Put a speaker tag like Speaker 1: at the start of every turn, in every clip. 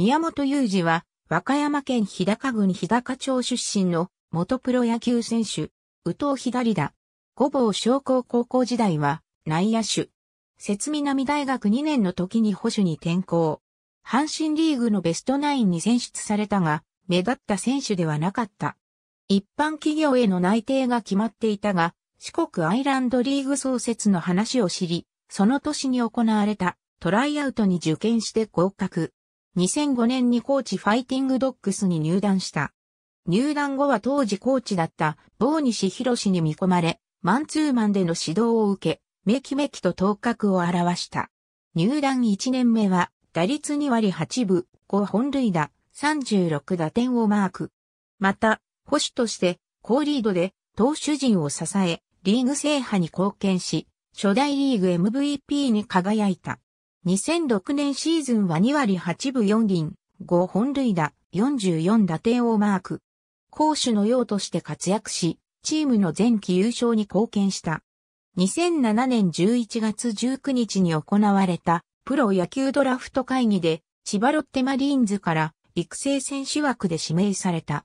Speaker 1: 宮本雄二は、和歌山県日高郡日高町出身の元プロ野球選手、宇藤左だ。五坊商工高校時代は内野手。節南大学2年の時に保守に転校。阪神リーグのベストナインに選出されたが、目立った選手ではなかった。一般企業への内定が決まっていたが、四国アイランドリーグ創設の話を知り、その年に行われたトライアウトに受験して合格。2005年に高知ファイティングドッグスに入団した。入団後は当時コーチだった坊西博に見込まれ、マンツーマンでの指導を受け、めきめきと頭角を現した。入団1年目は、打率2割8分、5本塁打、36打点をマーク。また、保守として、高リードで、投手陣を支え、リーグ制覇に貢献し、初代リーグ MVP に輝いた。2006年シーズンは2割8分4厘、5本塁打、44打点をマーク。攻守の用として活躍し、チームの前期優勝に貢献した。2007年11月19日に行われたプロ野球ドラフト会議で千葉ロッテマリーンズから育成選手枠で指名された。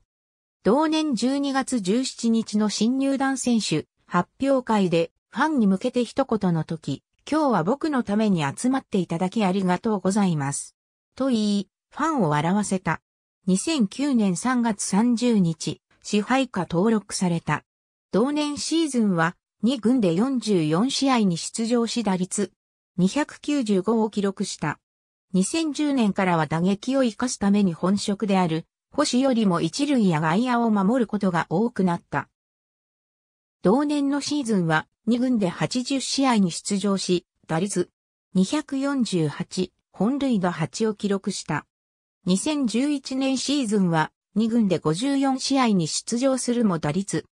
Speaker 1: 同年12月17日の新入団選手発表会でファンに向けて一言の時、今日は僕のために集まっていただきありがとうございます。と言い、ファンを笑わせた。2009年3月30日、支配下登録された。同年シーズンは2軍で44試合に出場し打率295を記録した。2010年からは打撃を活かすために本職である星よりも一塁や外野を守ることが多くなった。同年のシーズンは2軍で80試合に出場し、打率248、本塁打8を記録した。2011年シーズンは2軍で54試合に出場するも打率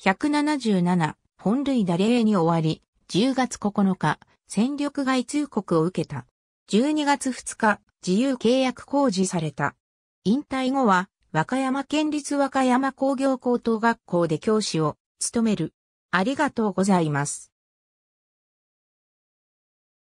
Speaker 1: 177、本塁打0に終わり、10月9日、戦力外通告を受けた。12月2日、自由契約公示された。引退後は、和歌山県立和歌山工業高等学校で教師を務める。ありがとうございます。